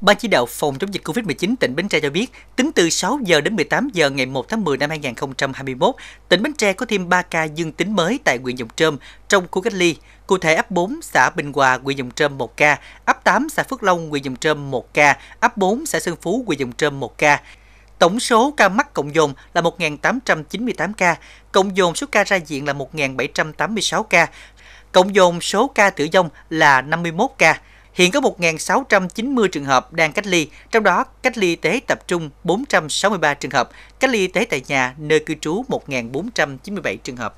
Ban chỉ đạo phòng chống dịch COVID-19 tỉnh Bến Tre cho biết, tính từ 6 giờ đến 18 giờ ngày 1 tháng 10 năm 2021, tỉnh Bến Tre có thêm 3 ca dương tính mới tại huyện Dòng Trơm trong khu cách ly. Cụ thể ấp 4 xã Bình Hòa, huyện Dòng Trơm 1 ca, ấp 8 xã Phước Long, huyện Dòng Trơm 1 ca, ấp 4 xã Sơn Phú, huyện Dòng Trơm 1 ca. Tổng số ca mắc cộng dồn là 1.898 ca, cộng dồn số ca ra viện là 1.786 ca, cộng dồn số ca tử vong là 51 ca. Hiện có 1.690 trường hợp đang cách ly, trong đó cách ly y tế tập trung 463 trường hợp, cách ly y tế tại nhà nơi cư trú 1.497 trường hợp.